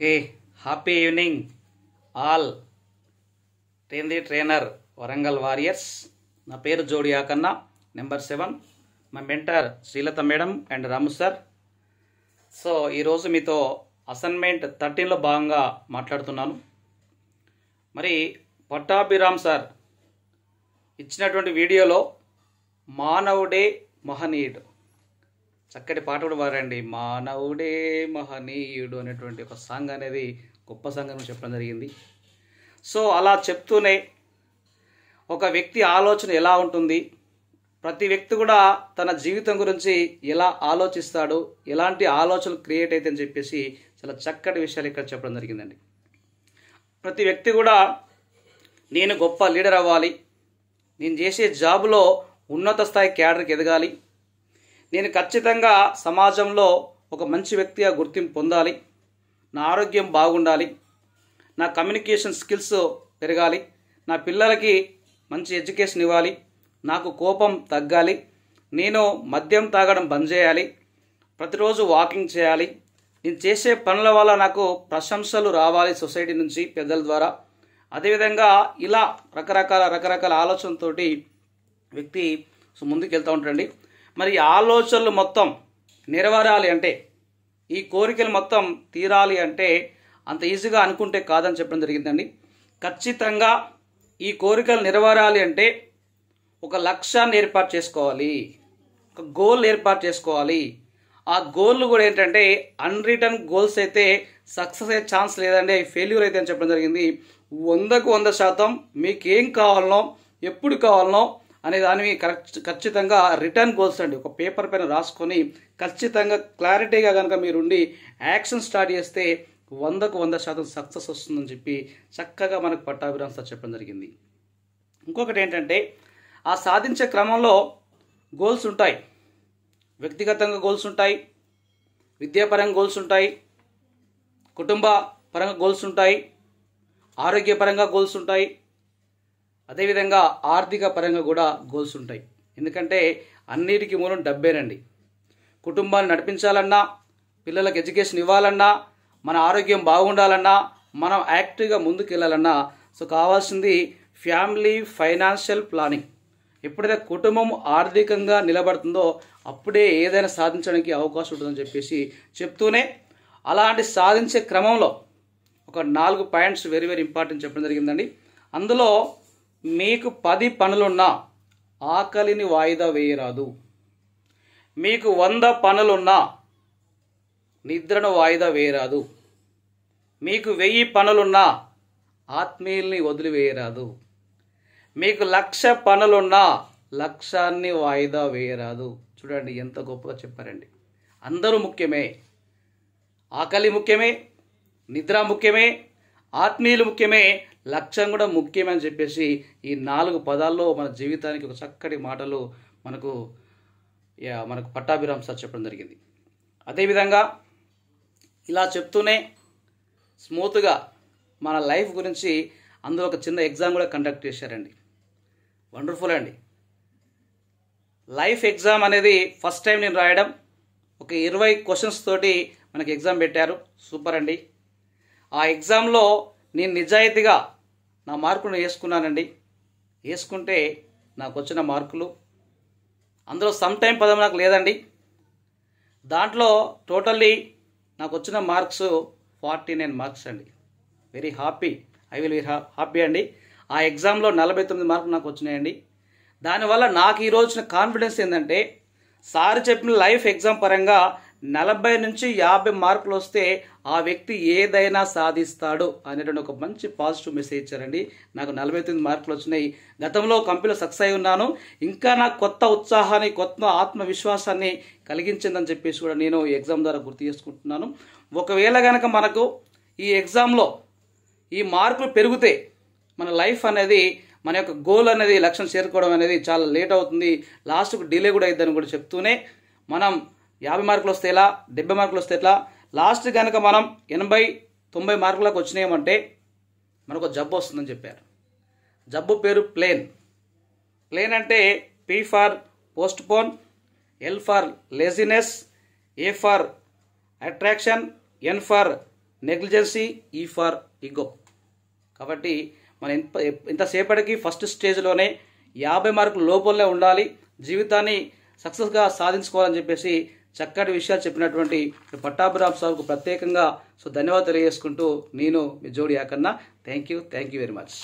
okay happy evening all train the trainer Warangal warriors నా పేరు Jodi Akanna number seven మా mentor Srilatha madam and Ramu sir so ఈరోజు మీతో అసైన్మెంట్ థర్టీన్లో భాగంగా మాట్లాడుతున్నాను మరి పట్టాభిరామ్ సార్ ఇచ్చినటువంటి వీడియోలో మానవుడే మహనీయుడు చక్కటి పాట కూడా పాడండి మానవుడే మహనీయుడు అనేటువంటి ఒక సాంగ్ అనేది గొప్ప సాంగ్ అని చెప్పడం జరిగింది సో అలా చెప్తూనే ఒక వ్యక్తి ఆలోచన ఎలా ఉంటుంది ప్రతి వ్యక్తి కూడా తన జీవితం గురించి ఎలా ఆలోచిస్తాడు ఎలాంటి ఆలోచనలు క్రియేట్ అవుతాయని చెప్పేసి చాలా చక్కటి విషయాలు ఇక్కడ చెప్పడం జరిగిందండి ప్రతి వ్యక్తి కూడా నేను గొప్ప లీడర్ అవ్వాలి నేను చేసే జాబ్లో ఉన్నత స్థాయి క్యాడర్కి ఎదగాలి నేను ఖచ్చితంగా సమాజంలో ఒక మంచి వ్యక్తిగా గుర్తింపు పొందాలి నా ఆరోగ్యం బాగుండాలి నా కమ్యూనికేషన్ స్కిల్స్ పెరగాలి నా పిల్లలకి మంచి ఎడ్యుకేషన్ ఇవ్వాలి నాకు కోపం తగ్గాలి నేను మద్యం తాగడం బంద్ చేయాలి ప్రతిరోజు వాకింగ్ చేయాలి నేను చేసే పనుల వల్ల నాకు ప్రశంసలు రావాలి సొసైటీ నుంచి పెద్దల ద్వారా అదేవిధంగా ఇలా రకరకాల రకరకాల ఆలోచనతోటి వ్యక్తి ముందుకు వెళ్తూ ఉంటాడండి మరి ఆలోచనలు మొత్తం నెరవేరాలి అంటే ఈ కోరికలు మొత్తం తీరాలి అంటే అంత ఈజీగా అనుకుంటే కాదని చెప్పడం జరిగిందండి ఖచ్చితంగా ఈ కోరికలు నెరవేరాలి అంటే ఒక లక్ష్యాన్ని ఏర్పాటు చేసుకోవాలి ఒక గోల్ ఏర్పాటు చేసుకోవాలి ఆ గోల్ కూడా ఏంటంటే అన్ రిటర్న్ గోల్స్ అయితే సక్సెస్ అయ్యే ఛాన్స్ లేదండి అవి ఫెయిల్యూర్ అయితే అని చెప్పడం జరిగింది వందకు వంద శాతం మీకు ఏం కావాలనో ఎప్పుడు కావాలనో అనే దానివి ఖచ్చితంగా రిటర్న్ గోల్స్ అండి ఒక పేపర్ పైన రాసుకొని ఖచ్చితంగా క్లారిటీగా కనుక మీరుండి యాక్షన్ స్టార్ట్ చేస్తే వందకు వంద శాతం సక్సెస్ వస్తుందని చెప్పి చక్కగా మనకు పట్టాభిరామ్ చెప్పడం జరిగింది ఇంకొకటి ఏంటంటే ఆ సాధించే క్రమంలో గోల్స్ ఉంటాయి వ్యక్తిగతంగా గోల్స్ ఉంటాయి విద్యాపరంగా గోల్స్ ఉంటాయి కుటుంబ పరంగా గోల్స్ ఉంటాయి ఆరోగ్యపరంగా గోల్స్ ఉంటాయి అదేవిధంగా ఆర్థిక పరంగా కూడా గోల్స్ ఉంటాయి ఎందుకంటే అన్నిటికీ మూలం డబ్బేనండి కుటుంబాన్ని నడిపించాలన్నా పిల్లలకు ఎడ్యుకేషన్ ఇవ్వాలన్నా మన ఆరోగ్యం బాగుండాలన్నా మనం యాక్టివ్గా ముందుకు వెళ్ళాలన్నా సో కావాల్సింది ఫ్యామిలీ ఫైనాన్షియల్ ప్లానింగ్ ఎప్పుడైతే కుటుంబం ఆర్థికంగా నిలబడుతుందో అప్పుడే ఏదైనా సాధించడానికి అవకాశం ఉంటుందని చెప్పేసి చెప్తూనే అలాంటి సాధించే క్రమంలో ఒక నాలుగు పాయింట్స్ వెరీ వెరీ ఇంపార్టెంట్ చెప్పడం జరిగిందండి అందులో మీకు పది పనులున్నా ఆకలిని వాయిదా వేయరాదు మీకు వంద పనులున్నా నిద్రను వాయిదా వేయరాదు మీకు వెయ్యి పనులున్నా ఆత్మీయుల్ని వదిలివేయరాదు మీకు లక్ష పనులున్నా లక్ష్యాన్ని వాయిదా వేయరాదు చూడండి ఎంత గొప్పగా చెప్పారండి అందరూ ముఖ్యమే ఆకలి ముఖ్యమే నిద్ర ముఖ్యమే ఆత్మీయులు ముఖ్యమే లక్ష్యం కూడా ముఖ్యమని చెప్పేసి ఈ నాలుగు పదాల్లో మన జీవితానికి ఒక చక్కటి మాటలు మనకు మనకు పట్టాభిరామ్ సార్ చెప్పడం జరిగింది అదేవిధంగా ఇలా చెప్తూనే స్మూత్గా మన లైఫ్ గురించి అందులో ఒక చిన్న ఎగ్జామ్ కూడా కండక్ట్ చేశారండి వండర్ఫుల్ అండి లైఫ్ ఎగ్జామ్ అనేది ఫస్ట్ టైం నేను రాయడం ఒక ఇరవై క్వశ్చన్స్ తోటి మనకి ఎగ్జామ్ పెట్టారు సూపర్ అండి ఆ ఎగ్జామ్లో నేను నిజాయితీగా నా మార్కులను వేసుకున్నానండి వేసుకుంటే నాకు వచ్చిన మార్కులు అందులో సమ్ టైం పదం నాకు లేదండి దాంట్లో టోటల్లీ నాకు వచ్చిన మార్క్స్ ఫార్టీ నైన్ మార్క్స్ అండి very happy I will very happy అండి ఆ ఎగ్జామ్లో నలభై తొమ్మిది మార్కులు నాకు వచ్చినాయండి దానివల్ల నాకు ఈరోజు కాన్ఫిడెన్స్ ఏంటంటే సార్ చెప్పిన లైఫ్ ఎగ్జామ్ పరంగా నలభై నుంచి యాభై మార్కులు వస్తే ఆ వ్యక్తి ఏదైనా సాధిస్తాడు అనేటువంటి ఒక మంచి పాజిటివ్ మెసేజ్ ఇచ్చారండి నాకు నలభై తొమ్మిది మార్కులు వచ్చినాయి గతంలో కంపెనీలో సక్సెస్ అయి ఉన్నాను ఇంకా నాకు కొత్త ఉత్సాహాన్ని కొత్త ఆత్మవిశ్వాసాన్ని కలిగించిందని చెప్పేసి కూడా నేను ఈ ఎగ్జామ్ ద్వారా గుర్తు చేసుకుంటున్నాను ఒకవేళ కనుక మనకు ఈ ఎగ్జామ్లో ఈ మార్కులు పెరిగితే మన లైఫ్ అనేది మన యొక్క గోల్ అనేది లక్ష్యం చేరుకోవడం అనేది చాలా లేట్ అవుతుంది లాస్ట్కు డిలే కూడా అయిద్దని కూడా చెప్తూనే మనం యాభై మార్కులు వస్తే ఎలా డెబ్బై మార్కులు వస్తే ఎట్లా లాస్ట్ కనుక మనం ఎనభై తొంభై మార్కులకు వచ్చినాయమంటే మనకు జబ్బు వస్తుందని చెప్పారు జబ్బు పేరు ప్లేన్ ప్లేన్ అంటే పి ఫార్ పోస్ట్ పోన్ L for laziness A for attraction N for negligence E for ego కాబట్టి మనం ఇంత ఇంతసేపటికి ఫస్ట్ స్టేజ్లోనే యాభై మార్కులు లోపలనే ఉండాలి జీవితాన్ని సక్సెస్గా సాధించుకోవాలని చెప్పేసి చక్కటి విషయాలు చెప్పినటువంటి పట్టాభిరామ్ సార్కు ప్రత్యేకంగా సో ధన్యవాదాలు తెలియజేసుకుంటూ నేను మీ Jodi Akanna thank you thank you very much